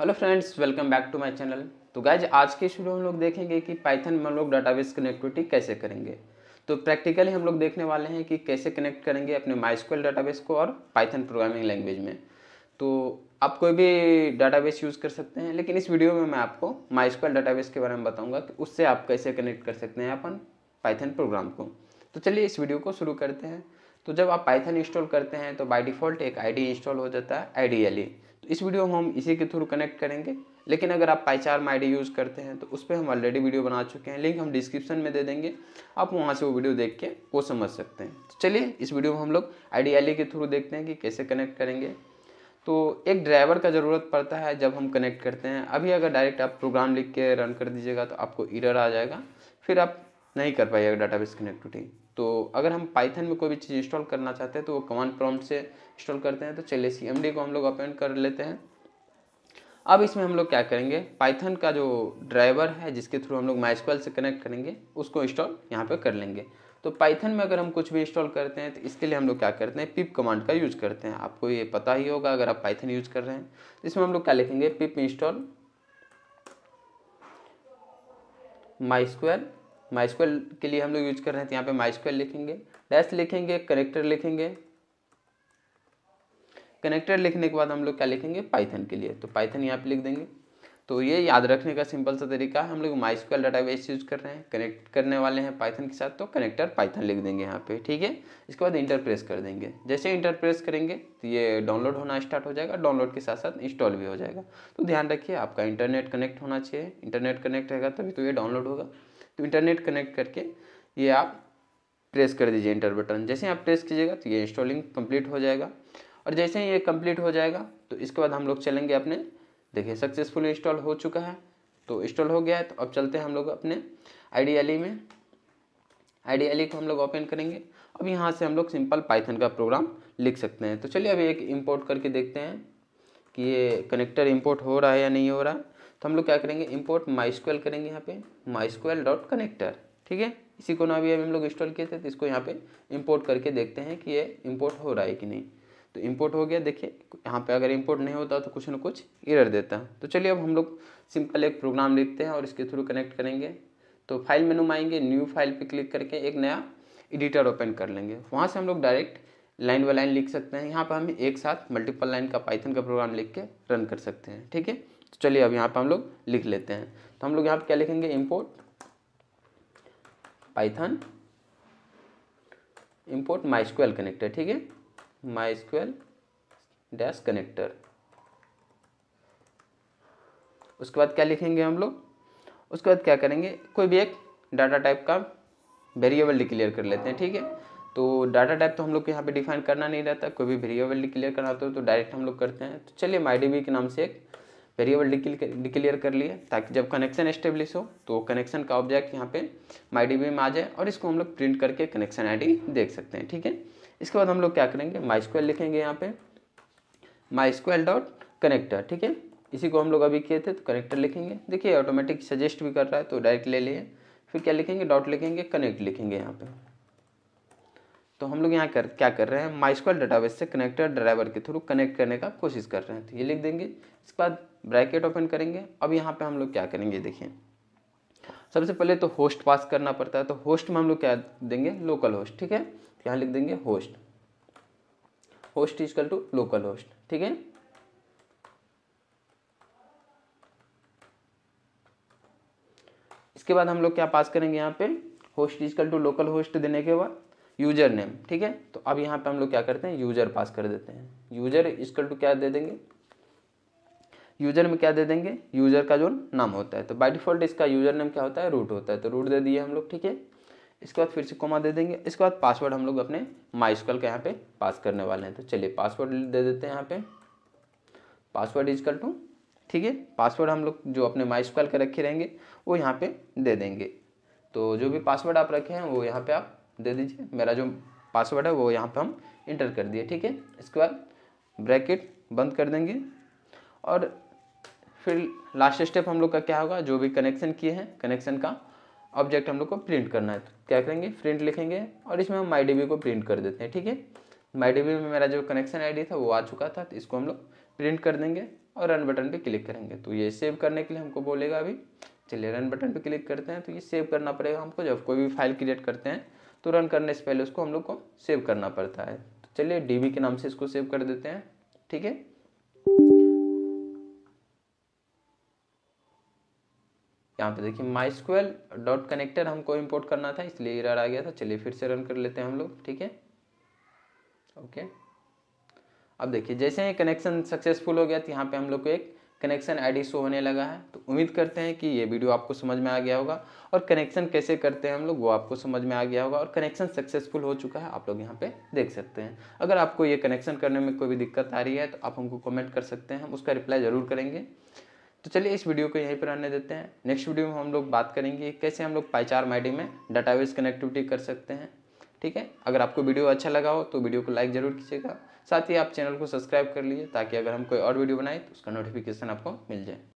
hello friends welcome back to my channel तो guys आज के शुरू हम लोग देखेंगे कि पाइथन में हम लोग डाटाबेस कनेक्टिविटी कैसे करेंगे तो प्रैक्टिकली हम लोग देखने वाले हैं कि कैसे कनेक्ट करेंगे अपने माइस्क्वेल डाटाबेस को और पाइथन प्रोग्रामिंग लैंग्वेज में तो आप कोई भी डाटाबेस यूज़ कर सकते हैं लेकिन इस वीडियो में मैं आपको माइस्क्वेल डाटाबेस के बारे में बताऊँगा कि उससे आप कैसे कनेक्ट कर सकते हैं अपन पाइथन प्रोग्राम को तो चलिए इस वीडियो को शुरू करते हैं तो जब आप पाइथन इंस्टॉल करते हैं तो बाई डिफ़ॉल्ट एक आई इंस्टॉल हो जाता है आईडीएली तो इस वीडियो हम इसी के थ्रू कनेक्ट करेंगे लेकिन अगर आप पाईचार आई डी यूज़ करते हैं तो उस पर हम ऑलरेडी वीडियो बना चुके हैं लिंक हम डिस्क्रिप्शन में दे देंगे आप वहाँ से वो वीडियो देख के वो समझ सकते हैं तो चलिए इस वीडियो में हम लोग आई के थ्रू देखते हैं कि कैसे कनेक्ट करेंगे तो एक ड्राइवर का ज़रूरत पड़ता है जब हम कनेक्ट करते हैं अभी अगर डायरेक्ट आप प्रोग्राम लिख के रन कर दीजिएगा तो आपको इरर आ जाएगा फिर आप नहीं कर पाइएगा डाटाबेस कनेक्टिविटी तो अगर हम पाइथन में कोई भी चीज़ इंस्टॉल करना चाहते हैं तो वो कमांड प्रॉम्प्ट से इंस्टॉल करते हैं तो चलिए सी को हम लोग ओपन कर लेते हैं अब इसमें हम लोग क्या करेंगे पाइथन का जो ड्राइवर है जिसके थ्रू हम लोग माइस्क्वल से कनेक्ट करेंगे उसको इंस्टॉल यहाँ पे कर लेंगे तो पाइथन में अगर हम कुछ भी इंस्टॉल करते हैं तो इसके लिए हम लोग क्या करते हैं पिप कमांड का यूज़ करते हैं आपको ये पता ही होगा अगर आप पाइथन यूज़ कर रहे हैं तो इसमें हम लोग क्या लिखेंगे पिप इंस्टॉल माइस्क्वेल माइस्क्वेल के लिए हम लोग यूज कर रहे हैं तो यहाँ पे माइस्क्वेल लिखेंगे डैश लिखेंगे कनेक्टर लिखेंगे कनेक्टर लिखने के बाद हम लोग क्या लिखेंगे पाइथन के लिए तो पाइथन यहाँ पे लिख देंगे तो ये याद रखने का सिंपल सा तरीका है हम लोग माइस्क्वेल डाटाबेस यूज कर रहे हैं कनेक्ट करने वाले हैं पाइथन के साथ तो कनेक्टर पाइथन लिख देंगे यहाँ पे ठीक है इसके बाद इंटरप्रेस कर देंगे जैसे इंटरप्रेस करेंगे तो ये डाउनलोड होना स्टार्ट हो जाएगा डाउनलोड के साथ साथ इंस्टॉल भी हो जाएगा तो ध्यान रखिए आपका इंटरनेट कनेक्ट होना चाहिए इंटरनेट कनेक्ट रहेगा तभी तो ये डाउनलोड होगा तो इंटरनेट कनेक्ट करके ये आप प्रेस कर दीजिए इंटर बटन जैसे आप प्रेस कीजिएगा तो ये इंस्टॉलिंग कंप्लीट हो जाएगा और जैसे ही ये कंप्लीट हो जाएगा तो इसके बाद हम लोग चलेंगे अपने देखिए सक्सेसफुल इंस्टॉल हो चुका है तो इंस्टॉल हो गया है तो अब चलते हैं हम लोग अपने आईडीएलई में आईडीएलई को हम लोग ओपन करेंगे अब यहाँ से हम लोग सिंपल पाइथन का प्रोग्राम लिख सकते हैं तो चलिए अभी एक इम्पोर्ट करके देखते हैं कि ये कनेक्टर इम्पोर्ट हो रहा है या नहीं हो रहा है तो हम लोग क्या करेंगे इम्पोर्ट माइस्क्वेल करेंगे यहाँ पे माइस्क्वेल डॉट कनेक्टर ठीक है इसी को ना अभी हम लोग इंस्टॉल किए थे तो इसको यहाँ पे इम्पोर्ट करके देखते हैं कि ये इम्पोर्ट हो रहा है कि नहीं तो इम्पोर्ट हो गया देखिए यहाँ पे अगर इम्पोर्ट नहीं होता तो कुछ ना कुछ इरर देता है तो चलिए अब हम लोग सिंपल एक प्रोग्राम लिखते हैं और इसके थ्रू कनेक्ट करेंगे तो फाइल मेनू में आएंगे न्यू फाइल पे क्लिक करके एक नया एडिटर ओपन कर लेंगे वहाँ से हम लोग डायरेक्ट लाइन बाई लाइन लिख सकते हैं यहाँ पर हम एक साथ मल्टीपल लाइन का पाइथन का प्रोग्राम लिख के रन कर सकते हैं ठीक है तो चलिए अब यहाँ पर हम लोग लिख लेते हैं तो हम लोग यहाँ पर क्या लिखेंगे import Python import MySQL connector ठीक है माइस्क्वेल डैश कनेक्टर उसके बाद क्या लिखेंगे हम लोग उसके बाद क्या करेंगे कोई भी एक डाटा टाइप का वेरिएबल डिक्लेयर कर लेते हैं ठीक है तो डाटा टाइप तो हम लोग को यहाँ पे डिफाइन करना नहीं रहता कोई भी वेरिएबल डिक्लेयर करना होता है तो डायरेक्ट हम लोग करते हैं तो चलिए माई के नाम से एक वेरिएबल डिक्लेयर कर लिए ताकि जब कनेक्शन एस्टेब्लिश हो तो कनेक्शन का ऑब्जेक्ट यहाँ पे माई डी में आ जाए और इसको हम लोग प्रिंट करके कनेक्शन आईडी देख सकते हैं ठीक है इसके बाद हम लोग क्या करेंगे माई लिखेंगे यहाँ पे माई स्क्वेल डॉट कनेक्टर ठीक है इसी को हम लोग अभी किए थे तो कनेक्टर लिखेंगे देखिए ऑटोमेटिक सजेस्ट भी कर रहा है तो डायरेक्ट ले लिए फिर क्या लिखेंगे डॉट लिखेंगे कनेक्ट लिखेंगे यहाँ पे तो हम लोग यहाँ कर क्या कर रहे हैं माइस्क्वाल डेटाबेस से कनेक्टेड ड्राइवर के थ्रू कनेक्ट करने का कोशिश कर रहे हैं तो ये लिख देंगे इसके बाद ब्रैकेट ओपन करेंगे अब यहाँ पे हम लोग क्या करेंगे देखिए सबसे पहले तो होस्ट पास करना पड़ता है तो होस्ट में हम लोग क्या देंगे लोकल होस्ट ठीक है तो यहाँ लिख देंगे host host is equal to local host ठीक है इसके बाद हम लोग क्या पास करेंगे यहाँ पे host is equal to local host देने के बाद यूजर नेम ठीक है तो अब यहाँ पे हम लोग क्या करते हैं यूजर पास कर देते हैं यूजर इसकल टू क्या दे देंगे यूजर में क्या दे देंगे यूजर का जो नाम होता है तो बाई डिफॉल्ट इसका यूजर नेम क्या होता है रूट होता है तो रूट दे दिए हम लोग ठीक है इसके बाद फिर से कोमा दे देंगे इसके बाद पासवर्ड हम लोग अपने माइस्कल का यहाँ पे पास करने वाले हैं तो चलिए पासवर्ड दे देते हैं यहाँ पे पासवर्ड कल टू ठीक है पासवर्ड हम लोग जो अपने माइस्कल के रखे रहेंगे वो यहाँ पे दे देंगे तो जो भी पासवर्ड आप रखे हैं वो यहाँ पे आप दे दीजिए मेरा जो पासवर्ड है वो यहाँ पे हम इंटर कर दिए ठीक है इसके बाद ब्रैकेट बंद कर देंगे और फिर लास्ट स्टेप हम लोग का क्या होगा जो भी कनेक्शन किए हैं कनेक्शन का ऑब्जेक्ट हम लोग को प्रिंट करना है तो क्या करेंगे प्रिंट लिखेंगे और इसमें हम माई को प्रिंट कर देते हैं ठीक है माई में मेरा जो कनेक्शन आईडी था वो आ चुका था तो इसको हम लोग प्रिंट कर देंगे और रन बटन पे क्लिक करेंगे तो ये सेव करने के लिए हमको बोलेगा अभी चलिए रन बटन पे क्लिक करते हैं तो ये सेव करना पड़ेगा हमको जब कोई भी फाइल क्रिएट करते हैं तो रन करने से पहले उसको हम लोग को सेव करना पड़ता है तो चलिए डी के नाम से इसको सेव कर देते हैं ठीक है यहाँ पे देखिए माई स्क्वेल डॉट कनेक्टर हमको इम्पोर्ट करना था इसलिए इरार आ गया था चलिए फिर से रन कर लेते हैं हम लोग ठीक है ओके अब देखिए जैसे ही कनेक्शन सक्सेसफुल हो गया तो यहाँ पे हम लोग को एक कनेक्शन आईडी शो होने लगा है तो उम्मीद करते हैं कि ये वीडियो आपको समझ में आ गया होगा और कनेक्शन कैसे करते हैं हम लोग वो आपको समझ में आ गया होगा और कनेक्शन सक्सेसफुल हो चुका है आप लोग यहाँ पे देख सकते हैं अगर आपको ये कनेक्शन करने में कोई भी दिक्कत आ रही है तो आप हमको कमेंट कर सकते हैं हम उसका रिप्लाई ज़रूर करेंगे तो चलिए इस वीडियो को यहीं पर आने देते हैं नेक्स्ट वीडियो में हम लोग बात करेंगे कैसे हम लोग पाईचार माइडी में डाटाबेस कनेक्टिविटी कर सकते हैं ठीक है अगर आपको वीडियो अच्छा लगा हो तो वीडियो को लाइक ज़रूर कीजिएगा साथ ही आप चैनल को सब्सक्राइब कर लीजिए ताकि अगर हम कोई और वीडियो बनाए तो उसका नोटिफिकेशन आपको मिल जाए